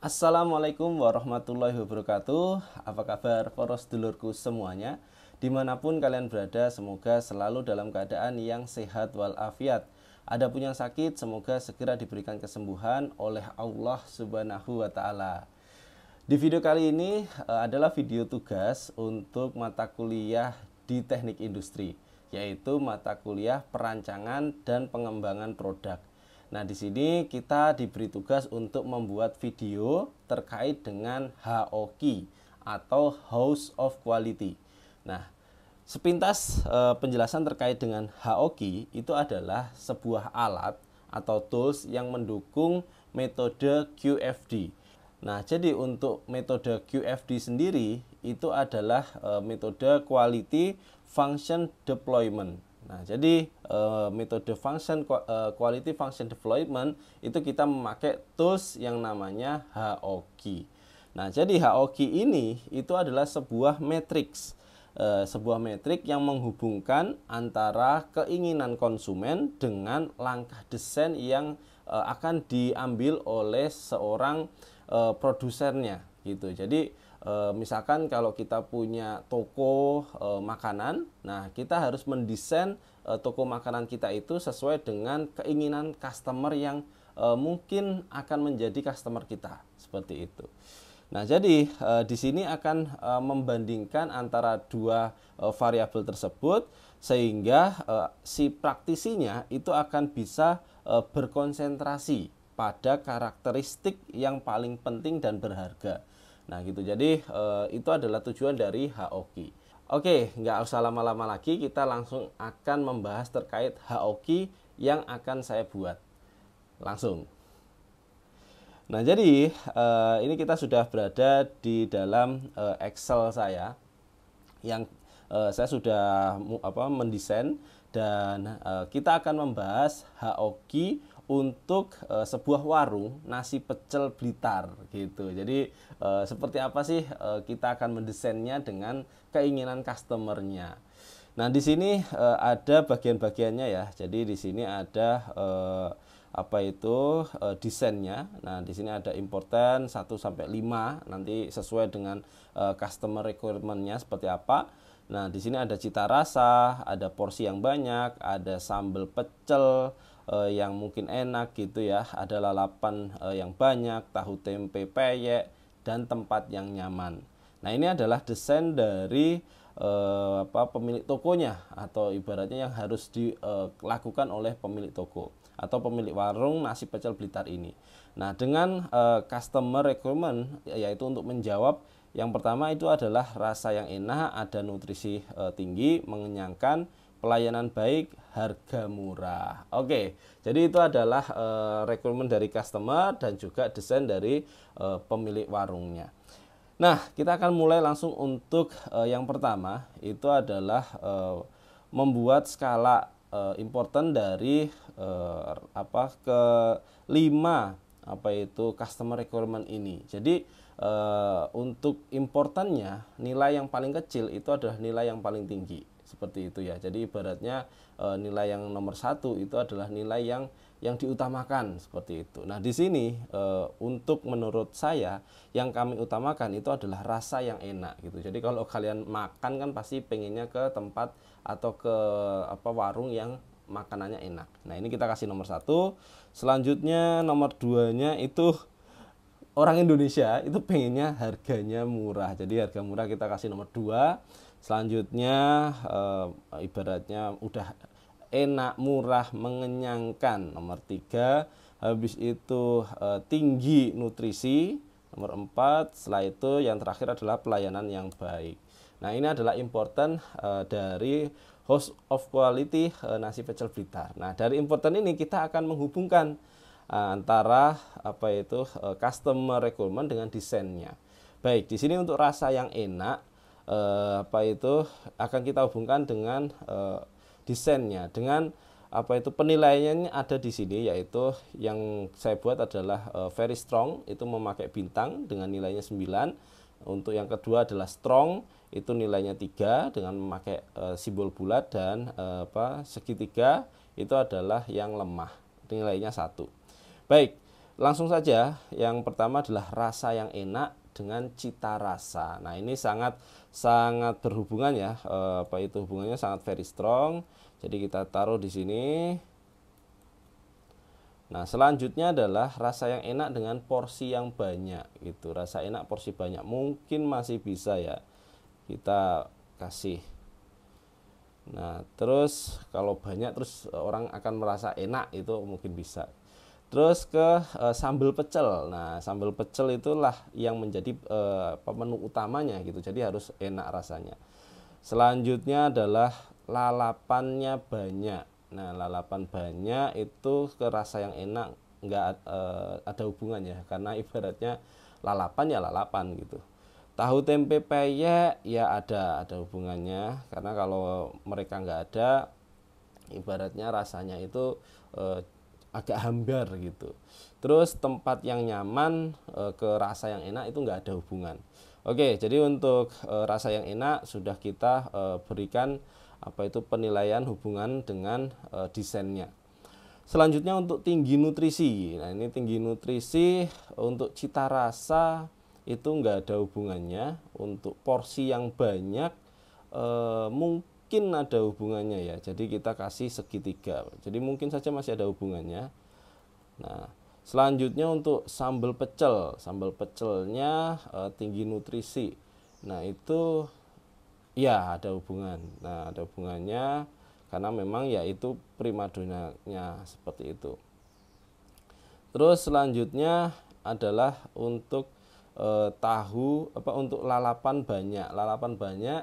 Assalamualaikum warahmatullahi wabarakatuh Apa kabar poros dulurku semuanya Dimanapun kalian berada semoga selalu dalam keadaan yang sehat walafiat Ada pun yang sakit semoga segera diberikan kesembuhan oleh Allah subhanahu wa ta'ala Di video kali ini eh, adalah video tugas untuk mata kuliah di teknik industri Yaitu mata kuliah perancangan dan pengembangan produk Nah, di sini kita diberi tugas untuk membuat video terkait dengan HOQ atau House of Quality. Nah, sepintas eh, penjelasan terkait dengan HOQ itu adalah sebuah alat atau tools yang mendukung metode QFD. Nah, jadi untuk metode QFD sendiri itu adalah eh, metode Quality Function Deployment Nah, jadi e, metode function eh, quality function deployment itu kita memakai tools yang namanya HOG. Nah, jadi HOG ini itu adalah sebuah matrix eh, sebuah metrik yang menghubungkan antara keinginan konsumen dengan langkah desain yang akan diambil oleh seorang e, produsernya gitu. Jadi Eh, misalkan kalau kita punya toko e, makanan, nah kita harus mendesain e, toko makanan kita itu sesuai dengan keinginan customer yang e, mungkin akan menjadi customer kita seperti itu. Nah, jadi e, di sini akan e, membandingkan antara dua e, variabel tersebut sehingga e, si praktisinya itu akan bisa e, berkonsentrasi pada karakteristik yang paling penting dan berharga. Nah gitu, jadi e, itu adalah tujuan dari Haoki. Oke, nggak usah lama-lama lagi, kita langsung akan membahas terkait Haoki yang akan saya buat. Langsung. Nah jadi, e, ini kita sudah berada di dalam e, Excel saya, yang e, saya sudah apa mendesain dan e, kita akan membahas Haoki untuk uh, sebuah warung nasi pecel Blitar gitu. Jadi uh, seperti apa sih uh, kita akan mendesainnya dengan keinginan customernya. Nah di sini uh, ada bagian-bagiannya ya. Jadi di sini ada uh, apa itu e, desainnya. Nah, di sini ada important 1 sampai lima nanti sesuai dengan e, customer requirementnya seperti apa. Nah, di sini ada cita rasa, ada porsi yang banyak, ada sambal pecel, uh, yang mungkin enak gitu ya ada lalapan uh, eh, yang banyak tahu tempe peyek dan tempat yang nyaman nah ini adalah desain dari uh, apa pemilik tokonya atau ibaratnya yang harus dilakukan oleh pemilik toko atau pemilik warung nasi pecel Blitar ini. Nah, dengan uh, customer requirement yaitu untuk menjawab yang pertama itu adalah rasa yang enak, ada nutrisi uh, tinggi, mengenyangkan pelayanan baik, harga murah. Oke, jadi itu adalah e, rekrutmen dari customer dan juga desain dari e, pemilik warungnya. Nah, kita akan mulai langsung untuk e, yang pertama itu adalah e, membuat skala e, important dari e, apa ke lima apa itu customer requirement ini. Jadi e, untuk importannya nilai yang paling kecil itu adalah nilai yang paling tinggi seperti itu ya jadi ibaratnya e, nilai yang nomor satu itu adalah nilai yang yang diutamakan seperti itu nah di sini e, untuk menurut saya yang kami utamakan itu adalah rasa yang enak gitu jadi kalau kalian makan kan pasti pengennya ke tempat atau ke apa warung yang makanannya enak nah ini kita kasih nomor satu selanjutnya nomor duanya itu orang Indonesia itu pengennya harganya murah jadi harga murah kita kasih nomor dua Selanjutnya e, ibaratnya udah enak, murah, mengenyangkan. Nomor tiga, habis itu e, tinggi nutrisi. Nomor empat, setelah itu yang terakhir adalah pelayanan yang baik. Nah ini adalah important e, dari host of quality e, nasi pecel Blitar. Nah dari important ini kita akan menghubungkan antara apa itu customer requirement dengan desainnya. Baik, di sini untuk rasa yang enak eh, apa itu akan kita hubungkan dengan eh, desainnya dengan apa itu penilaiannya ada di sini yaitu yang saya buat adalah uh, very strong itu memakai bintang dengan nilainya 9 untuk yang kedua adalah strong itu nilainya tiga dengan memakai uh, simbol bulat dan uh, apa segitiga itu adalah yang lemah nilainya satu baik langsung saja yang pertama adalah rasa yang enak dengan cita rasa. Nah, ini sangat sangat berhubungan ya. E, apa itu hubungannya sangat very strong. Jadi kita taruh di sini. Nah, selanjutnya adalah rasa yang enak dengan porsi yang banyak gitu. Rasa enak porsi banyak mungkin masih bisa ya. Kita kasih. Nah, terus kalau banyak terus orang akan merasa enak itu mungkin bisa Terus ke uh, sambal pecel. Nah, sambal pecel itulah yang menjadi uh, menu utamanya gitu. Jadi harus enak rasanya. Selanjutnya adalah lalapannya banyak. Nah, lalapan banyak itu ke rasa yang enak nggak uh, ada hubungannya karena ibaratnya lalapan ya lalapan gitu. Tahu tempe peyek ya ada ada hubungannya karena kalau mereka nggak ada ibaratnya rasanya itu uh, agak hambar gitu. Terus tempat yang nyaman e, ke rasa yang enak itu nggak ada hubungan. Oke, jadi untuk e, rasa yang enak sudah kita e, berikan apa itu penilaian hubungan dengan e, desainnya. Selanjutnya untuk tinggi nutrisi. Nah, ini tinggi nutrisi untuk cita rasa itu nggak ada hubungannya. Untuk porsi yang banyak e, mungkin mungkin ada hubungannya ya. Jadi kita kasih segitiga. Jadi mungkin saja masih ada hubungannya. Nah, selanjutnya untuk sambal pecel. Sambal pecelnya e, tinggi nutrisi. Nah, itu ya ada hubungan. Nah, ada hubungannya karena memang ya itu primadonanya seperti itu. Terus selanjutnya adalah untuk e, tahu apa untuk lalapan banyak. Lalapan banyak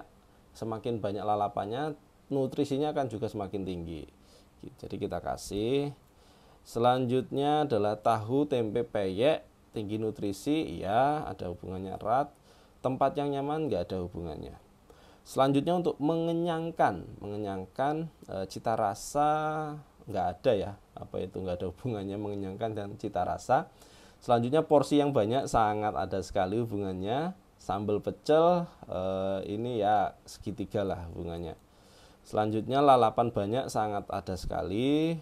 semakin banyak lalapannya nutrisinya akan juga semakin tinggi gitu. jadi kita kasih selanjutnya adalah tahu tempe peyek tinggi nutrisi iya ada hubungannya erat tempat yang nyaman nggak ada hubungannya selanjutnya untuk mengenyangkan mengenyangkan e, cita rasa nggak ada ya apa itu nggak ada hubungannya mengenyangkan dan cita rasa selanjutnya porsi yang banyak sangat ada sekali hubungannya sambal pecel eh, ini ya segitiga lah bunganya. selanjutnya lalapan banyak sangat ada sekali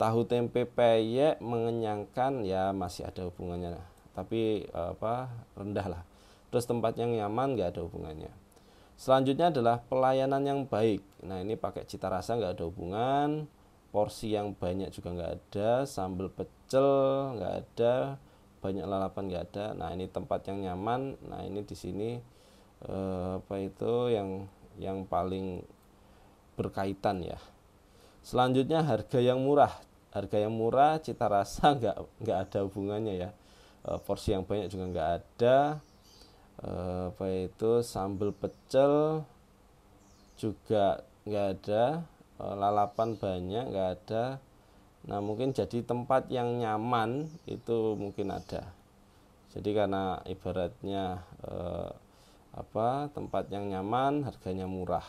tahu tempe peyek mengenyangkan ya masih ada hubungannya tapi apa rendah lah terus tempat yang nyaman nggak ada hubungannya selanjutnya adalah pelayanan yang baik nah ini pakai cita rasa nggak ada hubungan porsi yang banyak juga nggak ada sambal pecel nggak ada banyak lalapan nggak ada nah ini tempat yang nyaman nah ini di sini eh, apa itu yang yang paling berkaitan ya selanjutnya harga yang murah harga yang murah cita rasa nggak nggak ada hubungannya ya e, porsi yang banyak juga nggak ada e, apa itu sambal pecel juga nggak ada e, lalapan banyak nggak ada Nah, mungkin jadi tempat yang nyaman itu mungkin ada. Jadi karena ibaratnya eh, apa? tempat yang nyaman, harganya murah.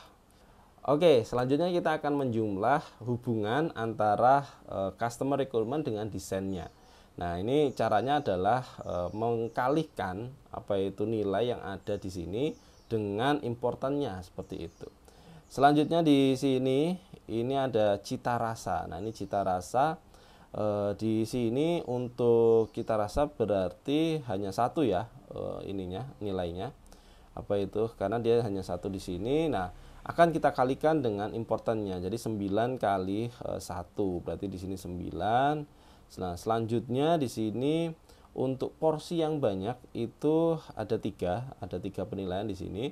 Oke, selanjutnya kita akan menjumlah hubungan antara eh, customer requirement dengan desainnya. Nah, ini caranya adalah e, eh, mengkalikan apa itu nilai yang ada di sini dengan importannya seperti itu. Selanjutnya di sini ini ada cita rasa. Nah, ini cita rasa e, di sini untuk cita rasa berarti hanya satu ya e, ininya nilainya. Apa itu? Karena dia hanya satu di sini. Nah, akan kita kalikan dengan importannya. Jadi 9 kali e, eh, 1 berarti di sini 9. Nah, selanjutnya di sini untuk porsi yang banyak itu ada tiga, ada tiga penilaian di sini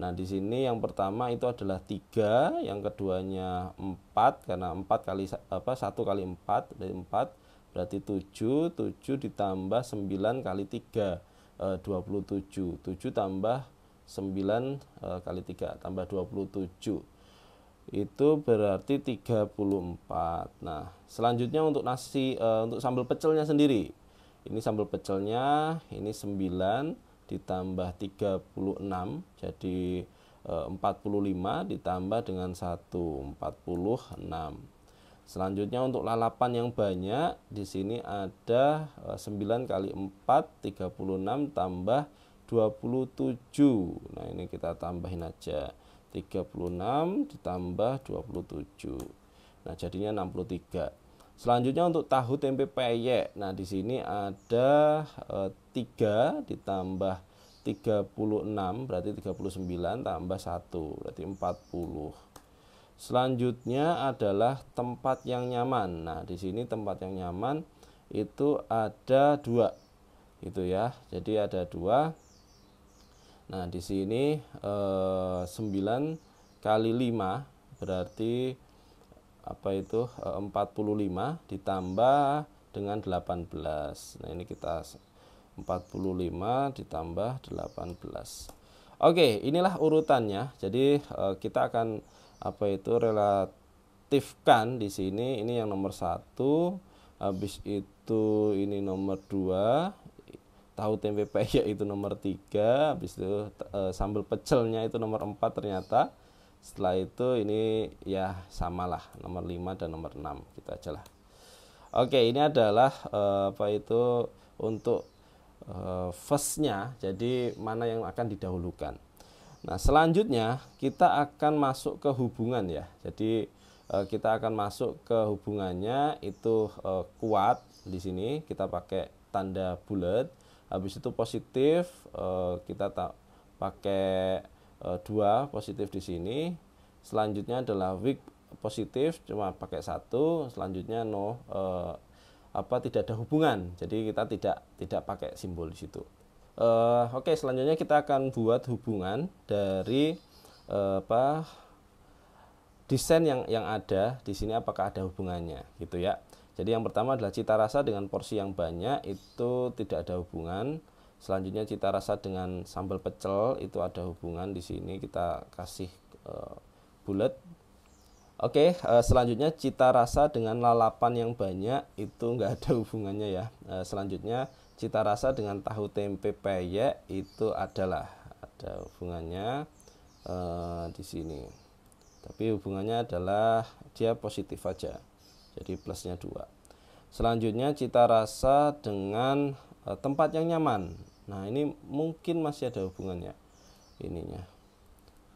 Nah, di sini yang pertama itu adalah tiga yang keduanya empat karena empat kali apa 1 kali empat dari empat berarti tujuh tujuh ditambah sembilan kali tiga eh, dua puluh tujuh tujuh tambah sembilan eh, kali tiga tambah dua puluh tujuh Itu berarti 34. Nah, selanjutnya untuk nasi eh, untuk sambal pecelnya sendiri. Ini sambal pecelnya ini 9 ditambah 36 jadi 45 eh, ditambah dengan 1 46. Selanjutnya untuk lalapan yang banyak di sini ada 9 eh, kali 4 36 tambah 27. Nah, ini kita tambahin aja. 36 ditambah 27. Nah, jadinya 63. Selanjutnya untuk tahu tempe peyek. Nah, di sini ada e, eh, 3 ditambah 36 berarti 39 tambah 1 berarti 40. Selanjutnya adalah tempat yang nyaman. Nah, di sini tempat yang nyaman itu ada 2. gitu ya. Jadi ada 2. Nah, di sini e, eh, 9 kali 5 berarti apa itu 45 eh, ditambah dengan 18. Nah, ini kita 45 ditambah 18. Oke, inilah urutannya. Jadi eh, kita akan apa itu relatifkan di sini ini yang nomor satu habis itu ini nomor dua tahu tempe peyek itu nomor tiga habis itu eh, sambal pecelnya itu nomor empat ternyata setelah itu ini ya samalah nomor 5 dan nomor 6 kita gitu aja lah oke ini adalah eh, apa itu untuk eh, firstnya jadi mana yang akan didahulukan nah selanjutnya kita akan masuk ke hubungan ya jadi eh, kita akan masuk ke hubungannya itu eh, kuat di sini kita pakai tanda bulat habis itu positif eh, kita pakai Eh, dua positif di sini selanjutnya adalah weak positif cuma pakai satu selanjutnya no uh, apa tidak ada hubungan jadi kita tidak tidak pakai simbol di situ uh, oke okay, selanjutnya kita akan buat hubungan dari uh, apa desain yang yang ada di sini apakah ada hubungannya gitu ya jadi yang pertama adalah cita rasa dengan porsi yang banyak itu tidak ada hubungan Selanjutnya cita rasa dengan sambal pecel itu ada hubungan di sini kita kasih uh, bulat. Oke, eh, selanjutnya cita rasa dengan lalapan yang banyak itu enggak ada hubungannya ya. Uh, selanjutnya cita rasa dengan tahu tempe peyek itu adalah ada hubungannya uh, di sini. Tapi hubungannya adalah dia positif aja. Jadi plusnya dua. Selanjutnya cita rasa dengan tempat yang nyaman. Nah, ini mungkin masih ada hubungannya ininya.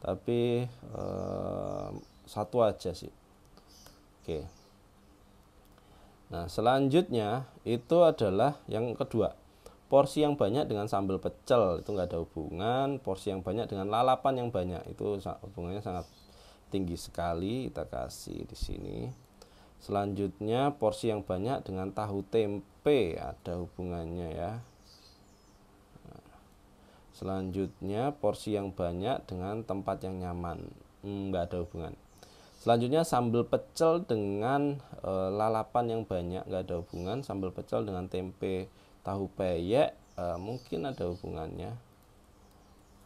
Tapi eh, satu aja sih. Oke. Nah, selanjutnya itu adalah yang kedua. Porsi yang banyak dengan sambal pecel itu nggak ada hubungan. Porsi yang banyak dengan lalapan yang banyak itu hubungannya sangat tinggi sekali. Kita kasih di sini. Selanjutnya porsi yang banyak dengan tahu tempe ada hubungannya ya. Selanjutnya porsi yang banyak dengan tempat yang nyaman. Enggak hmm, ada hubungan. Selanjutnya sambal pecel dengan e, lalapan yang banyak Enggak ada hubungan. Sambal pecel dengan tempe tahu peyek e, mungkin ada hubungannya.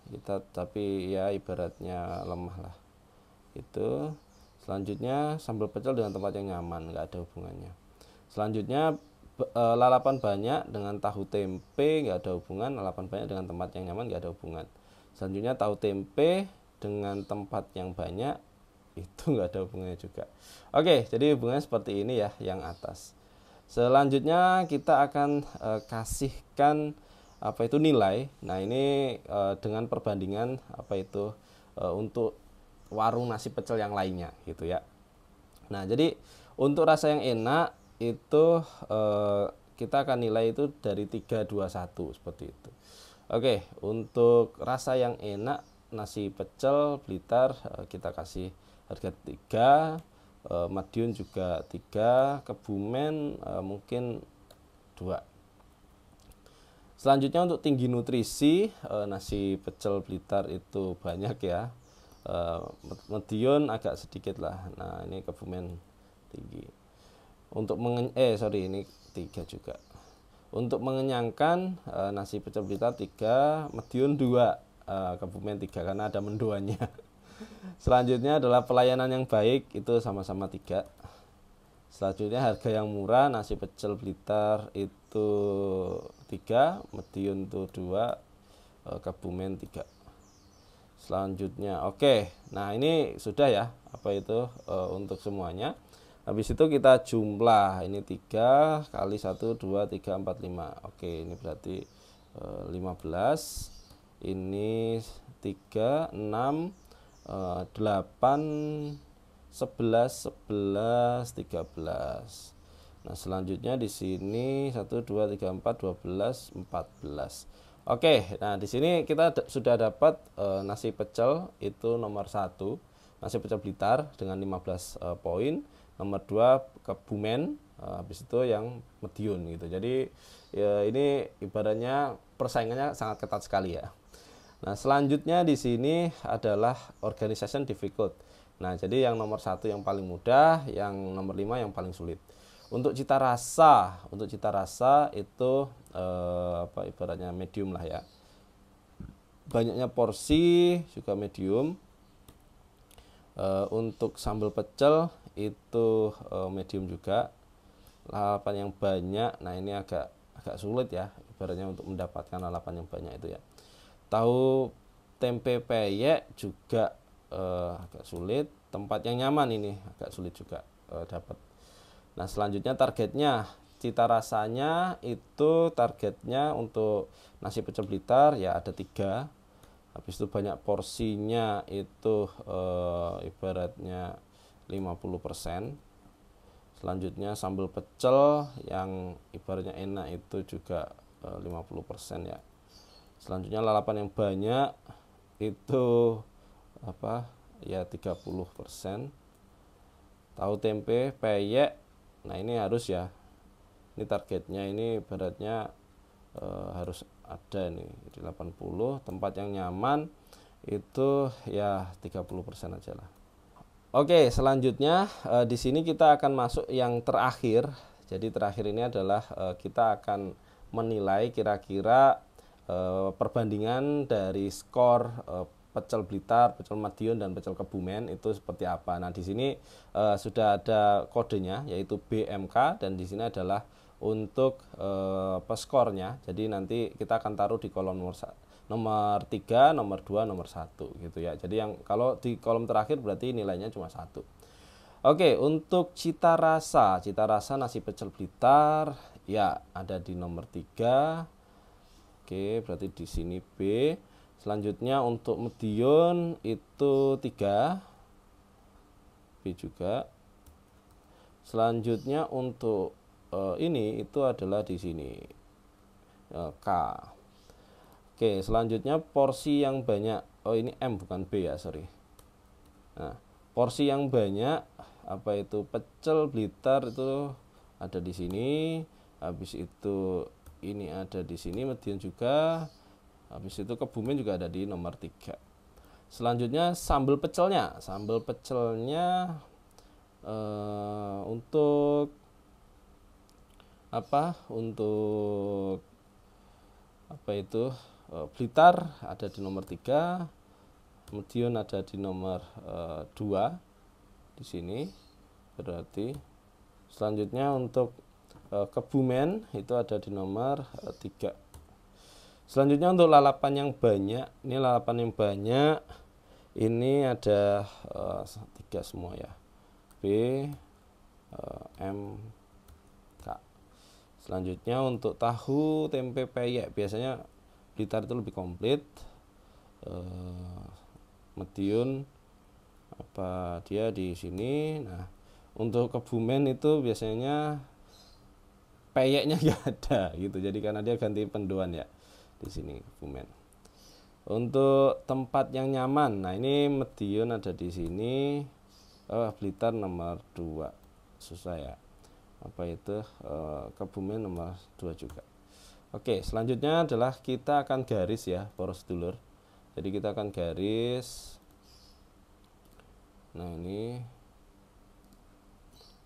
Kita tapi ya ibaratnya lemah lah. Itu selanjutnya sambal pecel dengan tempat yang nyaman nggak ada hubungannya. Selanjutnya Eh, lalapan banyak dengan tahu tempe nggak ada hubungan lalapan banyak dengan tempat yang nyaman nggak ada hubungan selanjutnya tahu tempe dengan tempat yang banyak itu nggak ada hubungannya juga oke jadi hubungannya seperti ini ya yang atas selanjutnya kita akan e, kasihkan apa itu nilai nah ini e, dengan perbandingan apa itu e, untuk warung nasi pecel yang lainnya gitu ya nah jadi untuk rasa yang enak itu uh, kita akan nilai itu dari tiga dua satu seperti itu. Oke, untuk rasa yang enak nasi pecel Blitar uh, kita kasih harga 3, uh, eh, Madiun juga 3, Kebumen uh, mungkin 2. Selanjutnya untuk tinggi nutrisi, nasi pecel Blitar itu banyak ya. Medion agak sedikit lah. Nah, ini Kebumen tinggi untuk mengen eh sorry ini tiga juga untuk mengenyangkan e, nasi pecel pita tiga medium dua e, eh, Kebumen tiga karena ada menduanya selanjutnya adalah pelayanan yang baik itu sama-sama tiga selanjutnya harga yang murah nasi pecel Blitar itu tiga medium itu dua e, eh, Kebumen tiga selanjutnya oke nah ini sudah ya apa itu e, untuk semuanya Habis itu kita jumlah ini 3 kali 1 2 3 4 5. Oke, ini berarti e, eh, 15. Ini 3 6 e, 8 11 11 13. Nah, selanjutnya di sini 1 2 3 4 12 14. Oke, nah di sini kita sudah dapat e, nasi pecel itu nomor satu, nasi pecel Blitar dengan 15 e, eh, poin nomor dua Kebumen eh, habis itu yang Medion gitu jadi ya, ini ibaratnya persaingannya sangat ketat sekali ya nah selanjutnya di sini adalah organization difficult nah jadi yang nomor satu yang paling mudah yang nomor lima yang paling sulit untuk cita rasa untuk cita rasa itu eh, apa ibaratnya medium lah ya banyaknya porsi juga medium Eh, untuk sambal pecel itu uh, medium juga lalapan yang banyak nah ini agak agak sulit ya ibaratnya untuk mendapatkan lalapan yang banyak itu ya tahu tempe peyek juga uh, agak sulit tempat yang nyaman ini agak sulit juga uh, dapat nah selanjutnya targetnya cita rasanya itu targetnya untuk nasi pecel blitar ya ada tiga habis itu banyak porsinya itu e, ibaratnya 50% selanjutnya sambal pecel yang ibaratnya enak itu juga e, eh, 50% ya selanjutnya lalapan yang banyak itu apa ya 30% tahu tempe peyek nah ini harus ya ini targetnya ini beratnya e, eh, harus ada ini di 80 tempat yang nyaman itu ya 30% aja lah Oke selanjutnya e, di sini kita akan masuk yang terakhir jadi terakhir ini adalah e, kita akan menilai kira-kira eh, perbandingan dari skor pecel Blitar, pecel Madiun dan pecel Kebumen itu seperti apa. Nah, di sini e, sudah ada kodenya yaitu BMK dan di sini adalah untuk eh, apa skornya. Jadi nanti kita akan taruh di kolom nomor nomor 3, nomor 2, nomor 1 gitu ya. Jadi yang kalau di kolom terakhir berarti nilainya cuma satu. Oke, untuk cita rasa, cita rasa nasi pecel Blitar ya ada di nomor 3. Oke, berarti di sini B. Selanjutnya untuk medion itu 3. B juga. Selanjutnya untuk uh, ini itu adalah di sini uh, K. Oke, selanjutnya porsi yang banyak. Oh, ini M bukan B ya, sorry. Nah, porsi yang banyak apa itu pecel blitar itu ada di sini. Habis itu ini ada di sini Median juga. Habis itu Kebumen juga ada di nomor 3. Selanjutnya sambal pecelnya. Sambal pecelnya uh, untuk apa untuk apa itu eh, Blitar ada di nomor 3 kemudian ada di nomor eh, dua 2 di sini berarti selanjutnya untuk eh, Kebumen itu ada di nomor 3 selanjutnya untuk lalapan yang banyak ini lalapan yang banyak ini ada tiga semua ya B M Selanjutnya untuk tahu tempe peyek biasanya Blitar itu lebih komplit. Eh, Medion apa dia di sini. Nah, untuk Kebumen itu biasanya peyeknya enggak ada gitu. Jadi karena dia ganti penduan ya di sini Kebumen. Untuk tempat yang nyaman. Nah, ini Medion ada di sini. Oh, Blitar nomor 2. Susah ya apa itu uh, eh, Kebumen nomor 2 juga. Oke, selanjutnya adalah kita akan garis ya poros dulur. Jadi kita akan garis. Nah, ini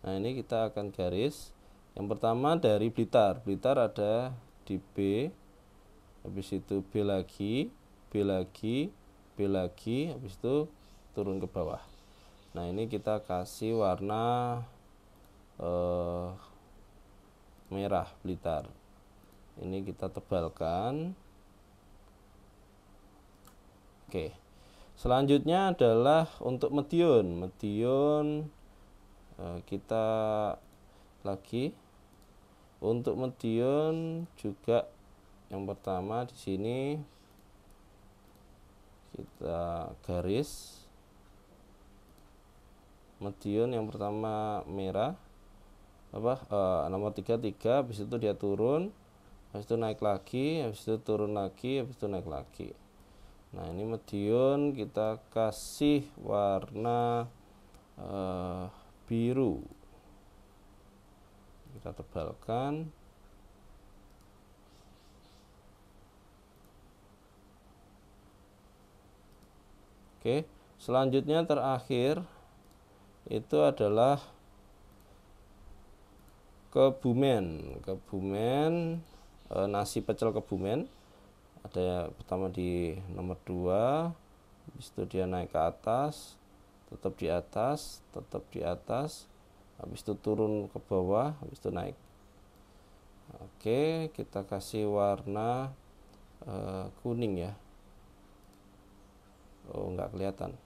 Nah, ini kita akan garis. Yang pertama dari Blitar. Blitar ada di B. Habis itu B lagi, B lagi, B lagi, habis itu turun ke bawah. Nah, ini kita kasih warna eh, merah blitar ini kita tebalkan oke selanjutnya adalah untuk medion medion eh, kita lagi untuk medion juga yang pertama di sini kita garis medion yang pertama merah apa uh, nomor 33 habis itu dia turun habis itu naik lagi habis itu turun lagi habis itu naik lagi nah ini medium kita kasih warna uh, biru kita tebalkan oke selanjutnya terakhir itu adalah Kebumen, Kebumen e, nasi pecel Kebumen. Ada ya, pertama di nomor 2, habis itu dia naik ke atas, tetap di atas, tetap di atas, habis itu turun ke bawah, habis itu naik. Oke, kita kasih warna e, kuning ya. Oh, nggak kelihatan.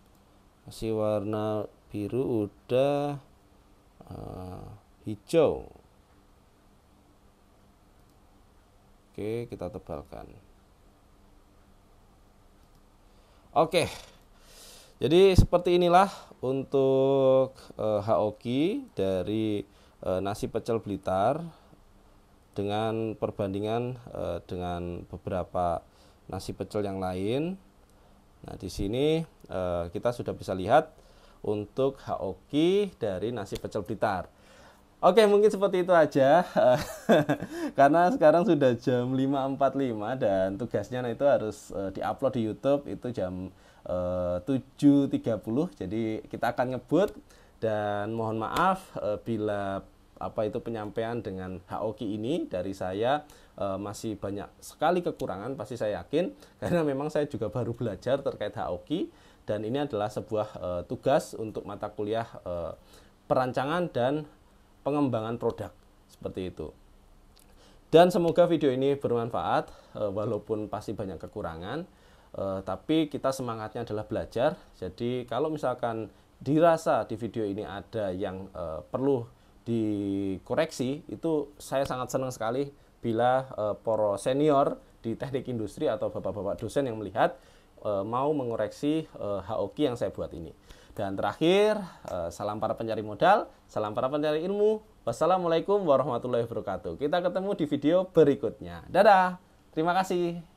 Kasih warna biru udah uh, hijau Oke, kita tebalkan. Oke. Jadi seperti inilah untuk e, Haoki dari e, nasi pecel Blitar dengan perbandingan e, dengan beberapa nasi pecel yang lain. Nah, di sini e, kita sudah bisa lihat untuk Haoki dari nasi pecel Blitar. Oke, mungkin seperti itu aja. Karena sekarang sudah jam 5.45 dan tugasnya itu harus uh, diupload di YouTube itu jam eh, uh, 7.30. Jadi kita akan ngebut dan mohon maaf uh, bila apa itu penyampaian dengan Haoki ini dari saya e, masih banyak sekali kekurangan pasti saya yakin karena memang saya juga baru belajar terkait Haoki dan ini adalah sebuah e, tugas untuk mata kuliah e, perancangan dan pengembangan produk seperti itu. Dan semoga video ini bermanfaat eh, walaupun pasti banyak kekurangan eh, tapi kita semangatnya adalah belajar. Jadi kalau misalkan dirasa di video ini ada yang eh, perlu dikoreksi itu saya sangat senang sekali bila para senior di teknik industri atau bapak-bapak dosen yang melihat mau mengoreksi HOK yang saya buat ini. Dan terakhir, eh, salam para pencari modal, salam para pencari ilmu. Wassalamualaikum warahmatullahi wabarakatuh. Kita ketemu di video berikutnya. Dadah. Terima kasih.